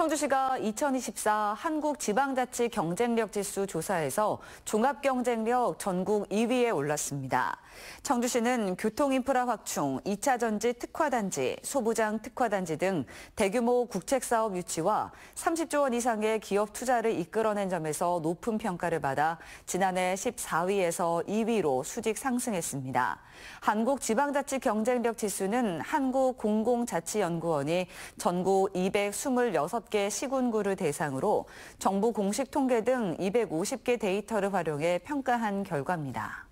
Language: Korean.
청주시가 2024 한국지방자치 경쟁력 지수 조사에서 종합 경쟁력 전국 2위에 올랐습니다. 청주시는 교통인프라 확충, 2차 전지 특화단지, 소부장 특화단지 등 대규모 국책사업 유치와 30조 원 이상의 기업 투자를 이끌어낸 점에서 높은 평가를 받아 지난해 14위에서 2위로 수직 상승했습니다. 한국지방자치 경쟁력 지수는 한국공공자치연구원이 전국 226개 시군구를 대상으로 정부 공식 통계 등 250개 데이터를 활용해 평가한 결과입니다.